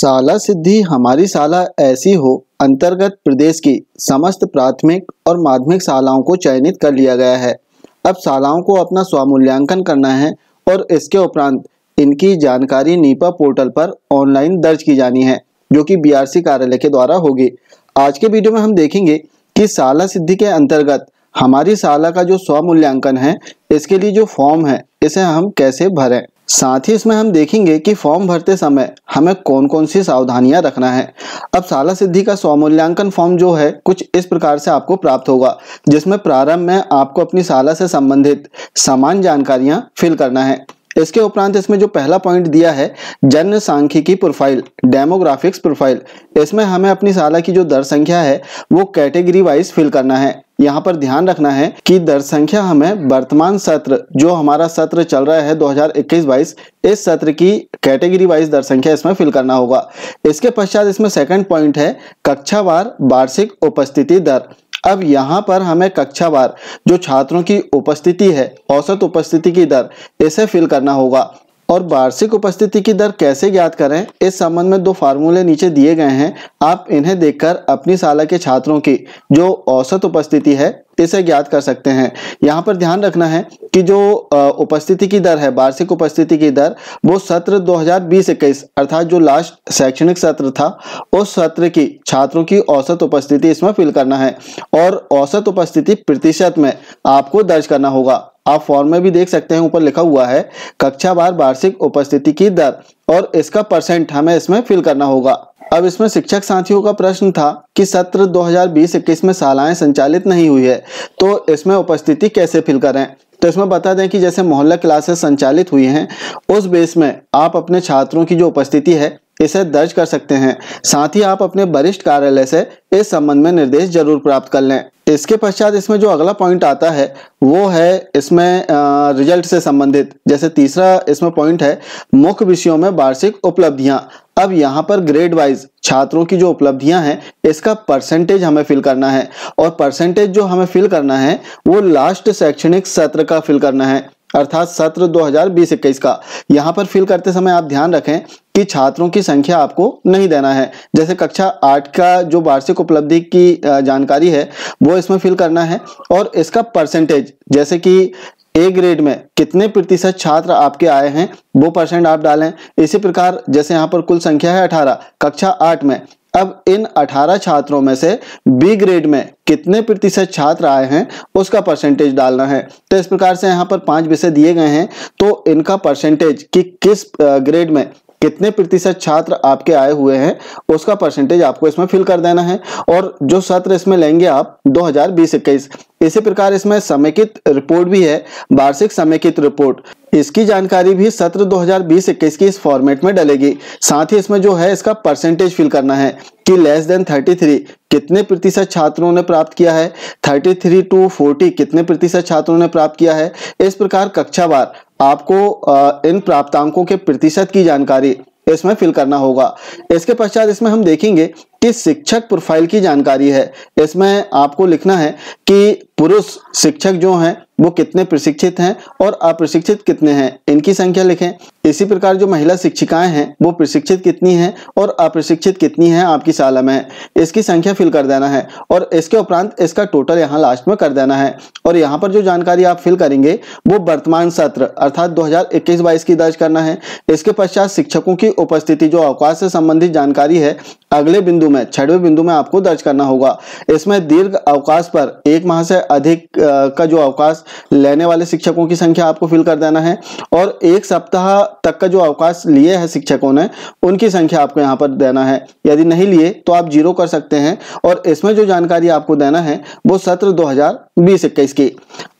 साला सिद्धि हमारी साला ऐसी हो अंतर्गत प्रदेश की समस्त प्राथमिक और माध्यमिक शालाओं को चयनित कर लिया गया है अब शालाओं को अपना स्वमूल्यांकन करना है और इसके उपरांत इनकी जानकारी नीपा पोर्टल पर ऑनलाइन दर्ज की जानी है जो कि बीआरसी कार्यालय के द्वारा होगी आज के वीडियो में हम देखेंगे कि साला सिद्धि के अंतर्गत हमारी साला का जो स्वमूल्यांकन है इसके लिए जो फॉर्म है इसे हम कैसे भरें साथ ही इसमें हम देखेंगे कि फॉर्म भरते समय हमें कौन कौन सी सावधानियां रखना है अब साला सिद्धि का स्वमूल्यांकन फॉर्म जो है कुछ इस प्रकार से आपको प्राप्त होगा जिसमें प्रारंभ में आपको अपनी साला से संबंधित समान जानकारियां फिल करना है इसके उपरांत इसमें जो पहला पॉइंट दिया है जन्म सांख्यिकी प्रोफाइल डेमोग्राफिक्स प्रोफाइल इसमें हमें अपनी साला की जो दर संख्या है वो कैटेगरी वाइज फिल करना है यहाँ पर ध्यान रखना है कि दर संख्या हमें वर्तमान सत्र जो हमारा सत्र चल रहा है 2021-22 इस सत्र की कैटेगरी वाइज दर संख्या इसमें फिल करना होगा इसके पश्चात इसमें सेकंड पॉइंट है कक्षावार वार्षिक उपस्थिति दर अब यहाँ पर हमें कक्षावार जो छात्रों की उपस्थिति है औसत उपस्थिति की दर इसे फिल करना होगा और वार्षिक उपस्थिति की दर कैसे ज्ञात करें इस संबंध में दो फार्मूले नीचे दिए गए हैं आप इन्हें देखकर अपनी शाला के छात्रों की जो औसत उपस्थिति है इसे ज्ञात कर सकते हैं यहाँ पर ध्यान रखना है कि जो उपस्थिति की दर है वार्षिक उपस्थिति की दर वो सत्र 2020-21 अर्थात जो लास्ट शैक्षणिक सत्र था उस सत्र की छात्रों की औसत उपस्थिति इसमें फिल करना है और औसत उपस्थिति प्रतिशत में आपको दर्ज करना होगा आप फॉर्म में भी देख सकते हैं ऊपर लिखा हुआ है कक्षा बार वार्षिक उपस्थिति की दर और इसका परसेंट हमें इसमें फिल करना होगा अब इसमें शिक्षक साथियों का प्रश्न था कि सत्र 2020-21 में शालाएं संचालित नहीं हुई है तो इसमें उपस्थिति कैसे फिल करें तो इसमें बता दें कि जैसे मोहल्ला क्लासेस संचालित हुई हैं उस बेस में आप अपने छात्रों की जो उपस्थिति है इसे दर्ज कर सकते हैं साथ ही आप अपने वरिष्ठ कार्यालय से इस संबंध में निर्देश जरूर प्राप्त कर लें इसके पश्चात इसमें जो अगला पॉइंट आता है वो है इसमें रिजल्ट से संबंधित जैसे तीसरा इसमें पॉइंट है मुख्य विषयों में वार्षिक उपलब्धियां अब यहाँ पर ग्रेड वाइज छात्रों की जो उपलब्धियां हैं इसका परसेंटेज हमें फिल करना है और परसेंटेज जो हमें फिल करना है वो लास्ट शैक्षणिक सत्र का फिल करना है अर्थात सत्र 2020-21 का यहाँ पर फिल करते समय आप ध्यान रखें कि छात्रों की संख्या आपको नहीं देना है जैसे कक्षा आठ का जो वार्षिक उपलब्धि की जानकारी है वो इसमें फिल करना है और इसका परसेंटेज जैसे कि ए ग्रेड में कितने प्रतिशत छात्र आपके आए हैं वो परसेंट आप डालें इसी प्रकार जैसे यहाँ पर कुल संख्या है अठारह कक्षा आठ में अब इन 18 छात्रों में से बी ग्रेड में कितने प्रतिशत छात्र आए हैं उसका परसेंटेज डालना है तो इस प्रकार से यहाँ पर पांच विषय दिए गए हैं तो इनका परसेंटेज कि किस ग्रेड में कितने प्रतिशत छात्र आपके आए हुए हैं उसका परसेंटेज आपको इसमें फिल कर देना है और जो सत्र इसमें लेंगे आप 2020-21 इसी प्रकार इसमें समेकित रिपोर्ट भी है वार्षिक समेकित रिपोर्ट इसकी जानकारी भी सत्र 2020-21 की इस फॉर्मेट में डलेगी साथ ही इसमें जो है इसका परसेंटेज फिल करना है कि लेस देन 33 कितने प्रतिशत छात्रों ने प्राप्त किया है 33 टू फोर्टी कितने प्रतिशत छात्रों ने प्राप्त किया है इस प्रकार कक्षा बार आपको इन प्राप्तांकों के प्रतिशत की जानकारी इसमें फिल करना होगा इसके पश्चात इसमें हम देखेंगे कि शिक्षक प्रोफाइल की जानकारी है इसमें आपको लिखना है कि पुरुष शिक्षक जो हैं वो कितने प्रशिक्षित हैं और अप्रशिक्षित कितने हैं इनकी संख्या लिखें इसी प्रकार जो महिला शिक्षिकाएं हैं वो प्रशिक्षित कितनी हैं और अप्रशिक्षित कितनी हैं आपकी शाला में इसकी संख्या फिल कर देना है और इसके उपरांत इसका टोटल यहाँ लास्ट में कर देना है और यहाँ पर जो जानकारी आप फिल करेंगे वो वर्तमान सत्र अर्थात दो हजार की दर्ज करना है इसके पश्चात शिक्षकों की उपस्थिति जो अवकाश से संबंधित जानकारी है अगले बिंदु में छठवें बिंदु में आपको दर्ज करना होगा इसमें दीर्घ अवकाश पर एक माह से अधिक का जो अवकाश लेने वाले शिक्षकों की संख्या आपको फिल कर देना है और एक सप्ताह तक का जो अवकाश लिए है शिक्षकों ने उनकी संख्या आपको यहाँ पर देना है यदि नहीं लिए तो आप जीरो कर सकते हैं और इसमें जो जानकारी आपको देना है वो सत्र दो हजार बीस इक्कीस की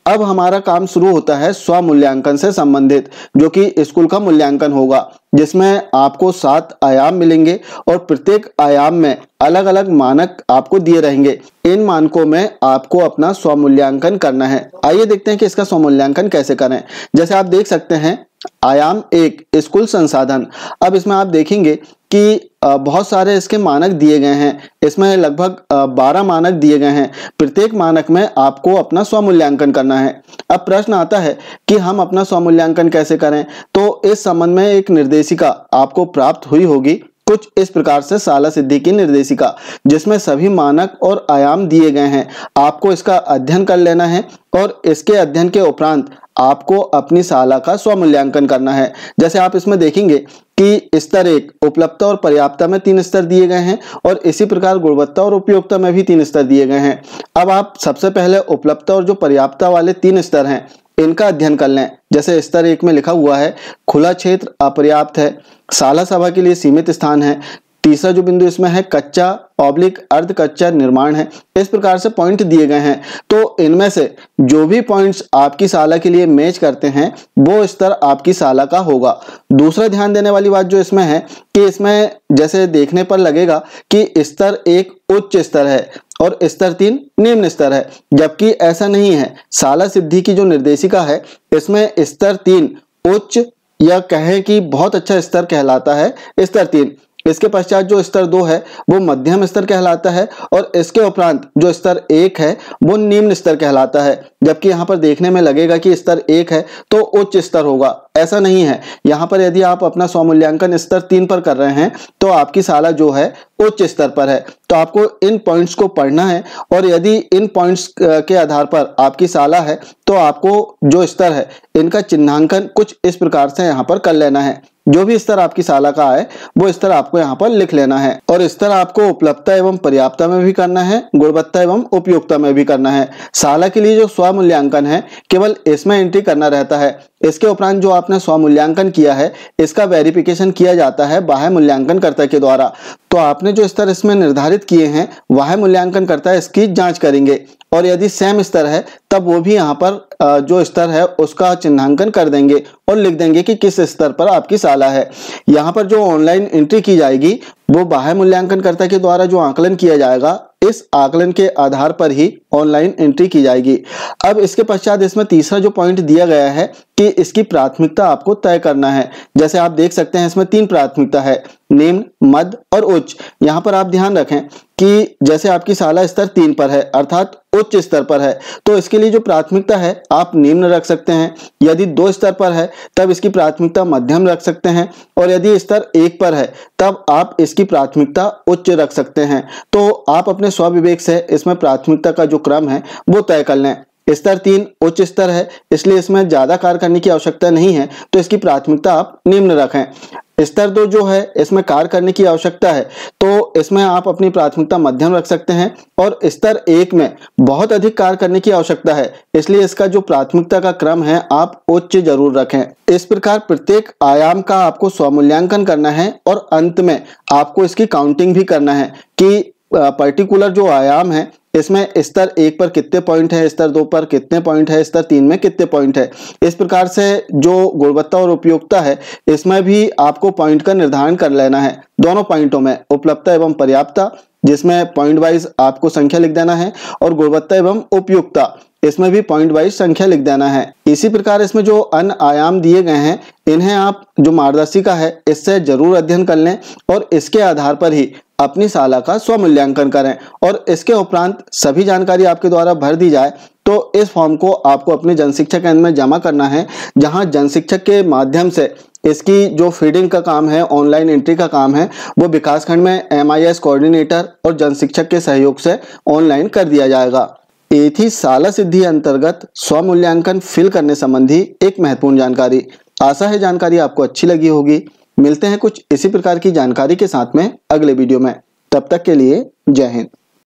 अब हमारा काम शुरू होता है स्व मूल्यांकन से संबंधित जो कि स्कूल का मूल्यांकन होगा जिसमें आपको सात आयाम मिलेंगे और प्रत्येक आयाम में अलग अलग मानक आपको दिए रहेंगे इन मानकों में आपको अपना स्वमूल्यांकन करना है आइए देखते हैं कि इसका स्वमूल्यांकन कैसे करें जैसे आप देख सकते हैं आयाम एक स्कूल संसाधन अब इसमें आप देखेंगे कि बहुत सारे इसके मानक दिए गए हैं इसमें लगभग 12 मानक दिए गए हैं प्रत्येक मानक में आपको अपना स्वमूल्यांकन करना है अब प्रश्न आता है कि हम अपना स्वमूल्यांकन कैसे करें तो इस संबंध में एक निर्देशिका आपको प्राप्त हुई होगी कुछ इस प्रकार से साला सिद्धि की निर्देशिका जिसमें सभी मानक और आयाम दिए गए हैं आपको इसका अध्ययन कर लेना है और इसके अध्ययन के उपरांत आपको अपनी साला का स्वमूल्यांकन करना है जैसे आप इसमें देखेंगे कि स्तर एक उपलब्धता और पर्याप्तता में तीन स्तर दिए गए हैं और इसी प्रकार गुणवत्ता और उपयोगिता में भी तीन स्तर दिए गए हैं अब आप सबसे पहले उपलब्धता और जो पर्याप्तता वाले तीन स्तर हैं इनका अध्ययन कर लें जैसे स्तर एक में लिखा हुआ है खुला क्षेत्र अपर्याप्त है साला सभा के लिए सीमित स्थान है तीसरा जो बिंदु इसमें है कच्चा पब्लिक अर्ध कच्चा निर्माण है इस प्रकार से पॉइंट दिए गए हैं तो इनमें से जो भी पॉइंट्स आपकी साला के लिए मैच करते हैं वो स्तर आपकी साला का होगा दूसरा ध्यान देने वाली बात जो इसमें है कि इसमें जैसे देखने पर लगेगा कि स्तर एक उच्च स्तर है और स्तर तीन निम्न स्तर है जबकि ऐसा नहीं है साला सिद्धि की जो निर्देशिका है इसमें स्तर तीन उच्च या कहें कि बहुत अच्छा स्तर कहलाता है स्तर तीन इसके पश्चात जो स्तर दो है वो मध्यम स्तर कहलाता है और इसके उपरांत जो स्तर एक है वो निम्न स्तर कहलाता है जबकि यहाँ पर देखने में लगेगा कि स्तर एक है तो उच्च स्तर होगा ऐसा नहीं है यहाँ पर यदि आप अपना स्वमूल्यांकन स्तर तीन पर कर रहे हैं तो आपकी साला जो है उच्च स्तर पर है तो आपको इन पॉइंट्स को पढ़ना है और यदि इन पॉइंट्स के आधार पर आपकी साला है तो आपको जो स्तर है इनका चिन्हांकन कुछ इस प्रकार से यहाँ पर कर लेना है जो भी स्तर आपकी साला का है वो स्तर आपको यहाँ पर लिख लेना है और स्तर आपको उपलब्धता एवं पर्याप्तता में भी करना है गुणवत्ता एवं उपयोगता में भी करना है साला के लिए जो स्वमूल्यांकन है केवल इसमें एंट्री करना रहता है इसके उपरांत जो आप आपने स्वमूल्यांकन किया है इसका वेरिफिकेशन किया जाता है बाह्य मूल्यांकनकर्ता के द्वारा तो आपने जो स्तर इसमें निर्धारित किए हैं बाह्य मूल्यांकनकर्ता इसकी जाँच करेंगे और यदि सेम स्तर है तब वो भी यहाँ पर जो स्तर है उसका चिन्हांकन कर देंगे और लिख देंगे कि किस स्तर पर आपकी साला है यहाँ पर जो ऑनलाइन एंट्री की जाएगी वो बाह्य मूल्यांकनकर्ता के द्वारा जो आकलन किया जाएगा इस आकलन के आधार पर ही ऑनलाइन एंट्री की जाएगी अब इसके पश्चात इसमें तीसरा जो पॉइंट दिया गया है कि इसकी प्राथमिकता आपको तय करना है जैसे आप देख सकते हैं इसमें तीन प्राथमिकता है निम्न मध्य और उच्च यहाँ पर आप ध्यान रखें कि जैसे आपकी शाला स्तर तीन पर है अर्थात उच्च स्तर पर है तो इसके लिए जो प्राथमिकता है आप निम्न रख सकते हैं यदि दो स्तर पर है तब इसकी प्राथमिकता मध्यम रख सकते हैं और यदि स्तर एक पर है तब आप इसकी प्राथमिकता उच्च रख सकते हैं तो आप अपने स्वविवेक से इसमें प्राथमिकता का जो क्रम है वो तय कर लें स्तर तीन उच्च स्तर है इसलिए इसमें ज़्यादा कार्य करने की आवश्यकता नहीं है तो इसकी प्राथमिकता आप निम्न रखें स्तर दो जो है इसमें कार्य करने की आवश्यकता है तो इसमें आप अपनी प्राथमिकता मध्यम रख सकते हैं और स्तर एक में बहुत अधिक कार्य करने की आवश्यकता है इसलिए इसका जो प्राथमिकता का क्रम है आप उच्च जरूर रखें इस प्रकार प्रत्येक आयाम का आपको स्वमूल्यांकन करना है और अंत में आपको इसकी काउंटिंग भी करना है कि पर्टिकुलर जो आयाम है इसमें स्तर इस एक पर कितने पॉइंट है स्तर दो पर कितने पॉइंट है स्तर तीन में कितने पॉइंट है इस प्रकार से जो गुणवत्ता और उपयोगिता है इसमें भी आपको पॉइंट का निर्धारण कर लेना है दोनों पॉइंटों में उपलब्धता एवं पर्याप्तता जिसमें पॉइंट वाइज आपको संख्या लिख देना है और गुणवत्ता एवं उपयुक्तता इसमें भी पॉइंट वाइज संख्या लिख देना है इसी प्रकार इसमें जो अन आयाम दिए गए हैं इन्हें आप जो मार्गदर्शिका है इससे जरूर अध्ययन कर लें और इसके आधार पर ही अपनी शाला का स्वमूल्यांकन करें और इसके उपरांत सभी जानकारी आपके द्वारा भर दी जाए तो इस फॉर्म को आपको अपने जनशिक्षा केंद्र में जमा करना है जहाँ जनशिक्षक के माध्यम से इसकी जो फीडिंग का काम है ऑनलाइन एंट्री का काम है वो विकासखंड में एमआईएस कोऑर्डिनेटर और जन शिक्षक के सहयोग से ऑनलाइन कर दिया जाएगा एथी साला सिद्धि अंतर्गत स्वमूल्यांकन फिल करने संबंधी एक महत्वपूर्ण जानकारी आशा है जानकारी आपको अच्छी लगी होगी मिलते हैं कुछ इसी प्रकार की जानकारी के साथ में अगले वीडियो में तब तक के लिए जय हिंद